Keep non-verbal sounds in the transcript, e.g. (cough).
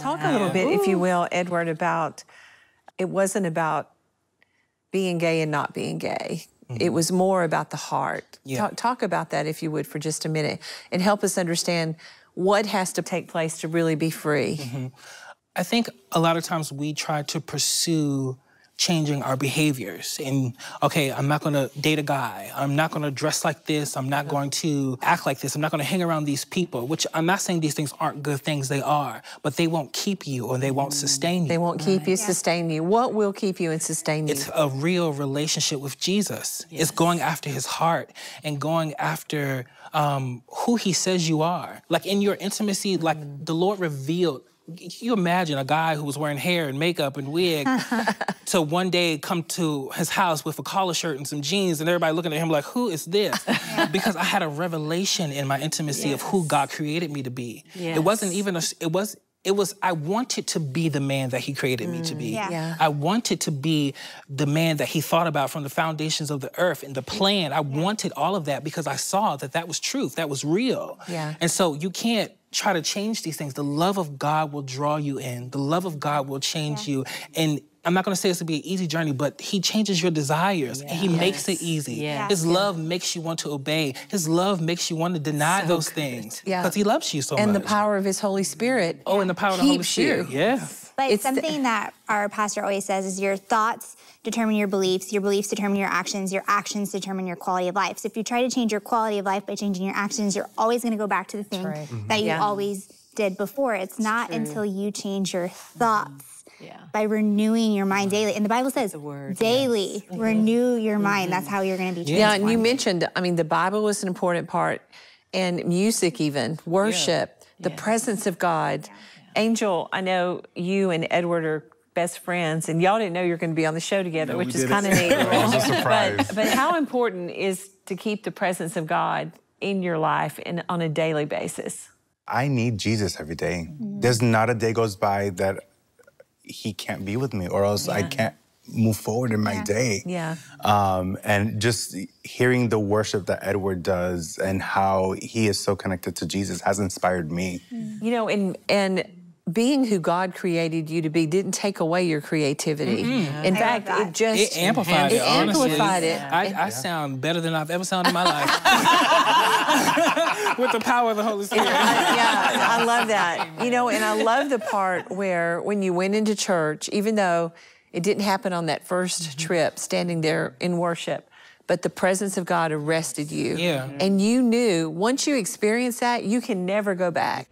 Talk a little bit, Ooh. if you will, Edward, about it wasn't about being gay and not being gay. Mm -hmm. It mm-hmm. was more about the heart. Yeah. Talk, talk about that, if you would, for just a minute, and help us understand what has to take place to really be free. Mm -hmm. I think a lot of times we try to pursue changing our behaviors and okay i'm not going to date a guy i'm not going to dress like this i'm not going to act like this i'm not going to hang around these people which i'm not saying these things aren't good things they are but they won't keep you or they won't sustain you they won't keep you yeah. sustain you what will keep you and sustain you it's a real relationship with jesus yes. it's going after his heart and going after um, who he says you are like in your intimacy like mm. the lord revealed can you imagine a guy who was wearing hair and makeup and wig (laughs) to one day come to his house with a collar shirt and some jeans and everybody looking at him like, who is this? Yeah. (laughs) Because I had a revelation in my intimacy yes. of who God created me to be. Yes. It wasn't even a, it was, it was I wanted to be the man that he created mm, me to be. Yeah. Mm, yeah. I wanted to be the man that he thought about from the foundations of the earth and the plan. I yeah. wanted all of that because I saw that that was truth, that was real. Yeah. And so you can't try to change these things. The love of God will draw you in. The love of God will change yeah. you. And I'm not going to say it's going to be an easy journey, but he changes your desires yeah. and he yes. makes it easy. His love makes you want to obey. His love makes you want to deny so those good. things because yeah. he loves you so and much. And the power of his Holy Spirit. Oh, and the power of the Holy Spirit. You. Yeah. But it's something that our pastor always says is your thoughts determine your beliefs, your beliefs determine your actions, your actions determine your quality of life. So if you try to change your quality of life by changing your actions, you're always going to go back to the thing right. mm-hmm. that you yeah. always did before. It's, not until you change your thoughts. Yeah. By renewing your mind mm-hmm. daily. And the Bible says the word, daily yes. renew your mind. Mm-hmm. That's how you're going to be Yeah, and you mentioned, I mean, the Bible was an important part and music, even worship, yeah. the yeah. presence of God. Angel, I know you and Edward are best friends, and y'all didn't know you are going to be on the show together, no, which is kind of (laughs) neat. (laughs) but, but how important is to keep the presence of God in your life and on a daily basis? I need Jesus every day. Mm -hmm. There's not a day goes by that he can't be with me, or else yeah. I can't move forward in my yeah. day. Yeah. Um, and just hearing the worship that Edward does and how he is so connected to Jesus has inspired me. Mm -hmm. You know, and and being who God created you to be didn't take away your creativity. Mm-hmm. In I fact, it just it amplified it. it amplified it. I, I yeah. sound better than I've ever sounded in my life (laughs) with the power of the Holy Spirit. yeah, I love that. You know, and I love the part where when you went into church, even though it didn't happen on that first mm-hmm. trip, standing there in worship, but the presence of God arrested you. Yeah. And you knew once you experience that, you can never go back.